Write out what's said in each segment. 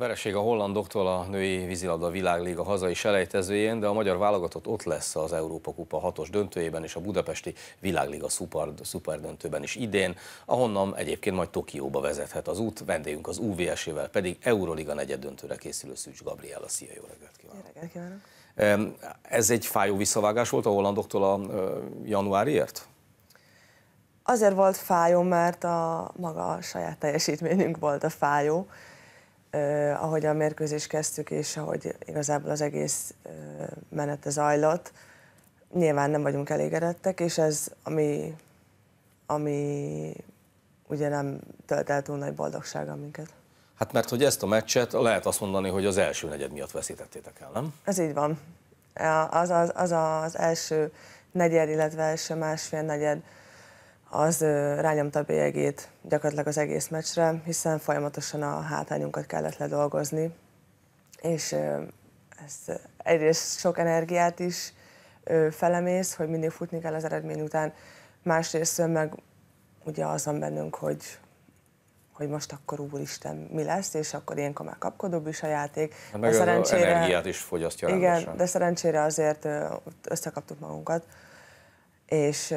Vereség a hollandoktól a női vízilabda világliga hazai selejtezőjén, de a magyar válogatott ott lesz az Európa Kupa hatos döntőjében és a budapesti világliga szuper, szuper döntőben is idén, ahonnan egyébként majd Tokióba vezethet az út, vendégünk az UVS-ével pedig Euroliga negyed döntőre készülő Szűcs Gabriela. Szia, jó reggelt kívánok! Jó reggelt kívánok! Ez egy fájó visszavágás volt a hollandoktól a januáriért? Azért volt fájó, mert a maga a saját teljesítményünk volt a fájó eh, ahogy a mérkőzés kezdtük, és ahogy igazából az egész eh, menete zajlott, nyilván nem vagyunk elégedettek, és ez, ami, ami ugye nem tölt el túl nagy boldogsága minket. Hát mert hogy ezt a meccset lehet azt mondani, hogy az első negyed miatt veszítettétek el, nem? Ez így van. Az az, az, az első negyed, illetve első másfél negyed az rányomta a bélyegét gyakorlatilag az egész meccsre, hiszen folyamatosan a hátányunkat kellett ledolgozni, és ez egyrészt sok energiát is felemész, hogy mindig futni kell az eredmény után, másrészt meg ugye az van bennünk, hogy hogy most akkor úristen mi lesz, és akkor ilyenkor már kapkodóbb is a játék. Hát meg de szerencsére, az energiát is fogyasztja Igen, de szerencsére azért összekaptuk magunkat, és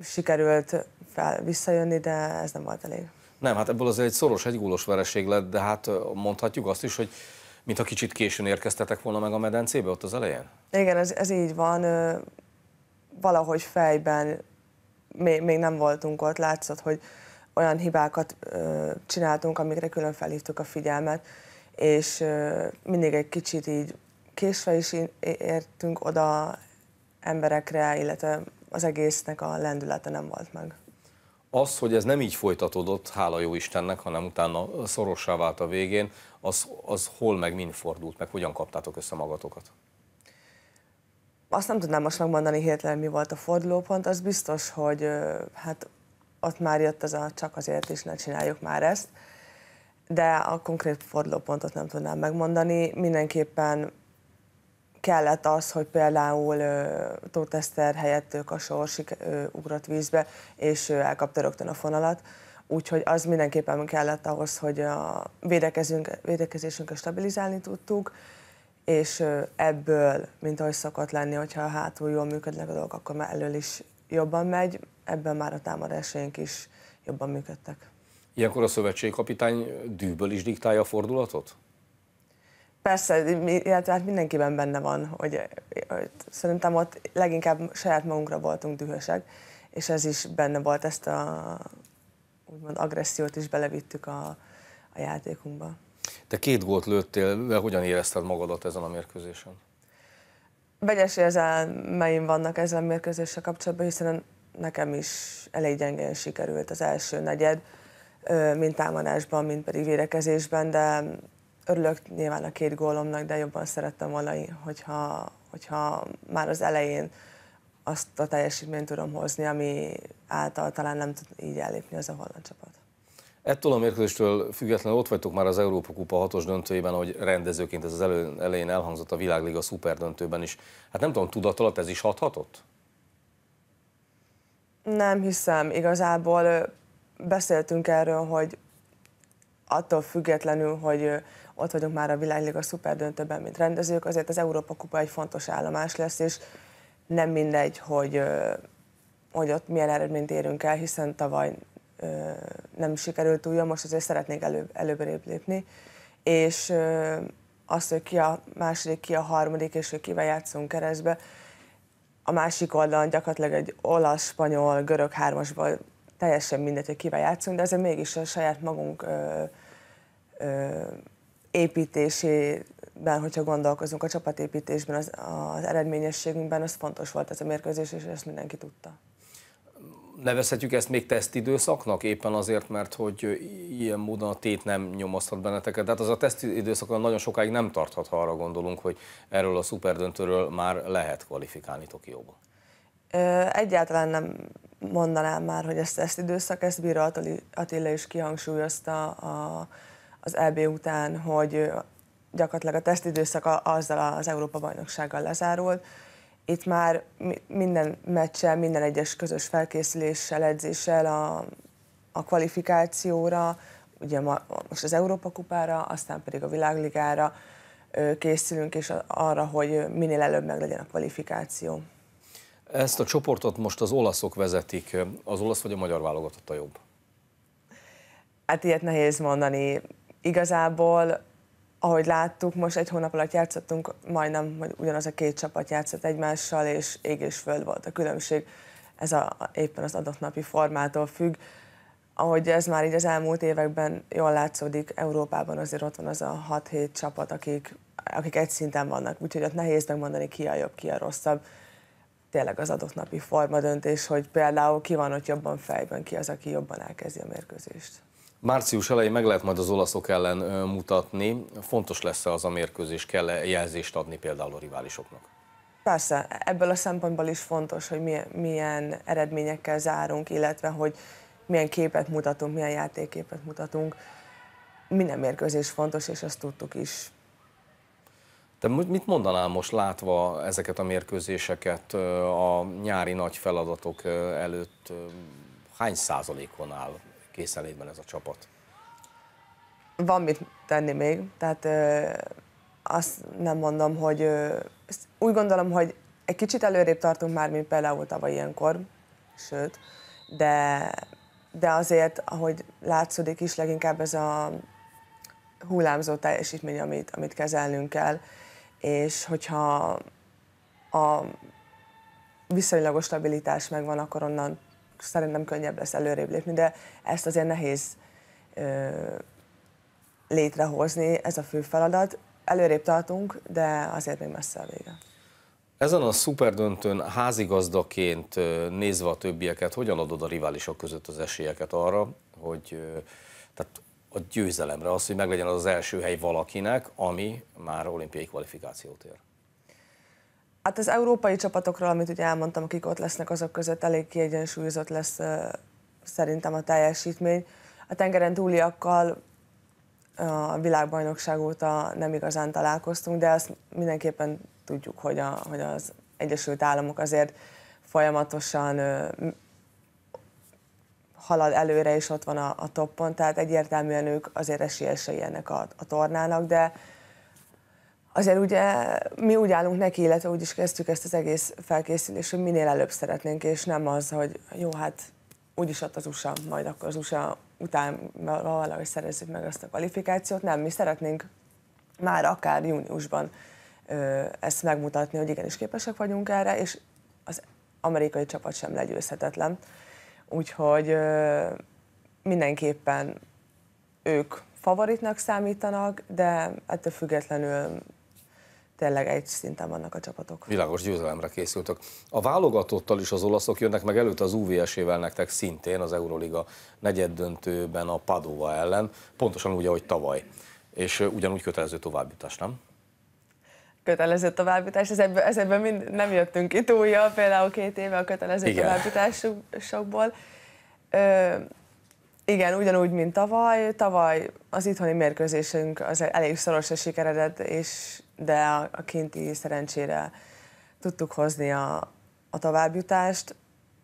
sikerült fel, visszajönni, de ez nem volt elég. Nem, hát ebből azért egy szoros, egy gúlos vereség lett, de hát mondhatjuk azt is, hogy mintha kicsit későn érkeztetek volna meg a medencébe ott az elején? Igen, ez, ez így van. Valahogy fejben még, még nem voltunk ott, látszott, hogy olyan hibákat csináltunk, amikre külön felhívtuk a figyelmet, és mindig egy kicsit így késve is értünk oda emberekre, illetve az egésznek a lendülete nem volt meg. Az, hogy ez nem így folytatódott, hála jó Istennek, hanem utána szorossá vált a végén, az, az hol meg mind fordult, meg hogyan kaptátok össze magatokat? Azt nem tudnám most megmondani hirtelen, mi volt a fordulópont, az biztos, hogy hát ott már jött az a csak azért is ne csináljuk már ezt, de a konkrét fordulópontot nem tudnám megmondani. Mindenképpen kellett az, hogy például Tóth Eszter helyett ők a sorsik ugrott vízbe, és elkapta rögtön a fonalat. Úgyhogy az mindenképpen kellett ahhoz, hogy a védekezésünket stabilizálni tudtuk, és ebből, mint ahogy szokott lenni, hogyha a hátul jól működnek a dolgok, akkor már elől is jobban megy, ebben már a támadásaink is jobban működtek. Ilyenkor a szövetségkapitány dűből is diktálja a fordulatot? Persze, hát-, hát mindenkiben benne van, hogy, hogy szerintem ott leginkább saját magunkra voltunk dühösek, és ez is benne volt, ezt a úgymond agressziót is belevittük a, a játékunkba. Te két gólt lőttél, de hogyan érezted magadat ezen a mérkőzésen? Vegyes érzelmeim vannak ezzel a mérkőzéssel kapcsolatban, hiszen nekem is elég gyengén sikerült az első negyed, mint támadásban, mint pedig védekezésben, de örülök nyilván a két gólomnak, de jobban szerettem volna, hogyha, hogyha már az elején azt a teljesítményt tudom hozni, ami által talán nem tud így ellépni az a holland csapat. Ettől a mérkőzéstől függetlenül ott vagytok már az Európa Kupa hatos döntőjében, hogy rendezőként ez az elő, elején elhangzott a Világliga szuper döntőben is. Hát nem tudom, tudat alatt ez is hathatott? Nem hiszem. Igazából beszéltünk erről, hogy attól függetlenül, hogy ott vagyunk már a világliga szuperdöntőben, mint rendezők, azért az Európa Kupa egy fontos állomás lesz, és nem mindegy, hogy, hogy ott milyen eredményt érünk el, hiszen tavaly nem sikerült túl, most azért szeretnék elő, előbb lépni, és az, hogy ki a második, ki a harmadik, és hogy kivel játszunk keresztbe, a másik oldalon gyakorlatilag egy olasz, spanyol, görög hármasból teljesen mindegy, hogy kivel játszunk, de azért mégis a saját magunk ö, ö, építésében, hogyha gondolkozunk a csapatépítésben, az, az eredményességünkben, az fontos volt ez a mérkőzés, és ezt mindenki tudta nevezhetjük ezt még tesztidőszaknak, éppen azért, mert hogy ilyen módon a tét nem nyomozhat benneteket. Tehát az a tesztidőszak nagyon sokáig nem tarthat, ha arra gondolunk, hogy erről a szuperdöntőről már lehet kvalifikálni Tokióba. Egyáltalán nem mondanám már, hogy ezt, ezt időszak, ezt Bíró Attila is kihangsúlyozta a, az EB után, hogy gyakorlatilag a tesztidőszak azzal az Európa-bajnoksággal lezárult. Itt már minden meccsel, minden egyes közös felkészüléssel, edzéssel a, a kvalifikációra, ugye ma, most az Európa kupára, aztán pedig a világligára készülünk, és arra, hogy minél előbb meg legyen a kvalifikáció. Ezt a csoportot most az olaszok vezetik. Az olasz vagy a magyar válogatott a jobb? Hát ilyet nehéz mondani. Igazából, ahogy láttuk, most egy hónap alatt játszottunk, majdnem hogy ugyanaz a két csapat játszott egymással, és ég és föld volt a különbség. Ez a, éppen az adott napi formától függ. Ahogy ez már így az elmúlt években jól látszódik, Európában azért ott van az a 6-7 csapat, akik, akik egy szinten vannak, úgyhogy ott nehéz megmondani ki a jobb, ki a rosszabb tényleg az adott napi forma döntés, hogy például ki van ott jobban fejben, ki az, aki jobban elkezdi a mérkőzést. Március elején meg lehet majd az olaszok ellen mutatni. Fontos lesz -e az a mérkőzés, kell -e jelzést adni például a riválisoknak? Persze, ebből a szempontból is fontos, hogy milyen, milyen eredményekkel zárunk, illetve hogy milyen képet mutatunk, milyen játékképet mutatunk. Minden mérkőzés fontos, és azt tudtuk is te mit mondanál most látva ezeket a mérkőzéseket a nyári nagy feladatok előtt? Hány százalékon áll készenlétben ez a csapat? Van mit tenni még, tehát azt nem mondom, hogy úgy gondolom, hogy egy kicsit előrébb tartunk már, mint például tavaly ilyenkor, sőt, de, de azért, ahogy látszódik is, leginkább ez a hullámzó teljesítmény, amit, amit kezelnünk kell és hogyha a viszonylagos stabilitás megvan, akkor onnan szerintem könnyebb lesz előrébb lépni, de ezt azért nehéz ö, létrehozni, ez a fő feladat. Előrébb tartunk, de azért még messze a vége. Ezen a szuperdöntőn házigazdaként nézve a többieket, hogyan adod a riválisok között az esélyeket arra, hogy tehát a győzelemre, az, hogy meglegyen az az első hely valakinek, ami már olimpiai kvalifikációt ér. Hát az európai csapatokról, amit ugye elmondtam, akik ott lesznek, azok között elég kiegyensúlyozott lesz szerintem a teljesítmény. A tengeren túliakkal a világbajnokság óta nem igazán találkoztunk, de azt mindenképpen tudjuk, hogy, a, hogy az Egyesült Államok azért folyamatosan halad előre, és ott van a, a toppon, tehát egyértelműen ők azért esélyesei ennek a, a tornának, de azért ugye mi úgy állunk neki, illetve úgy is kezdtük ezt az egész felkészülést, hogy minél előbb szeretnénk, és nem az, hogy jó, hát úgyis ott az USA, majd akkor az USA után valahogy szerezzük meg azt a kvalifikációt, nem, mi szeretnénk már akár júniusban ö, ezt megmutatni, hogy igenis képesek vagyunk erre, és az amerikai csapat sem legyőzhetetlen úgyhogy mindenképpen ők favoritnak számítanak, de ettől függetlenül tényleg egy szinten vannak a csapatok. Világos győzelemre készültök. A válogatottal is az olaszok jönnek meg előtt az UVS-ével nektek szintén az Euroliga negyeddöntőben a Padova ellen, pontosan úgy, ahogy tavaly. És ugyanúgy kötelező továbbjutás, nem? kötelező továbbítás, ez ebben, ez ebben mind, nem jöttünk itt túlja, például két éve a kötelező igen. továbbításokból. Ö, igen, ugyanúgy, mint tavaly. Tavaly az itthoni mérkőzésünk az elég szoros a sikeredett, és, de a, a kinti szerencsére tudtuk hozni a, a továbbjutást.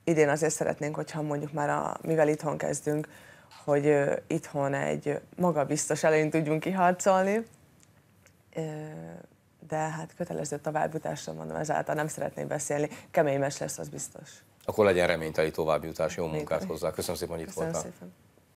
Idén azért szeretnénk, hogyha mondjuk már, a, mivel itthon kezdünk, hogy ö, itthon egy magabiztos előnyt tudjunk kiharcolni. Ö, de hát kötelező továbbjutásra mondom, ezáltal nem szeretnék beszélni. Kemény mes lesz, az biztos. Akkor legyen reményteli továbbjutás, jó munkát hozzá. Köszönöm szépen, hogy itt Köszönöm voltál. Szépen.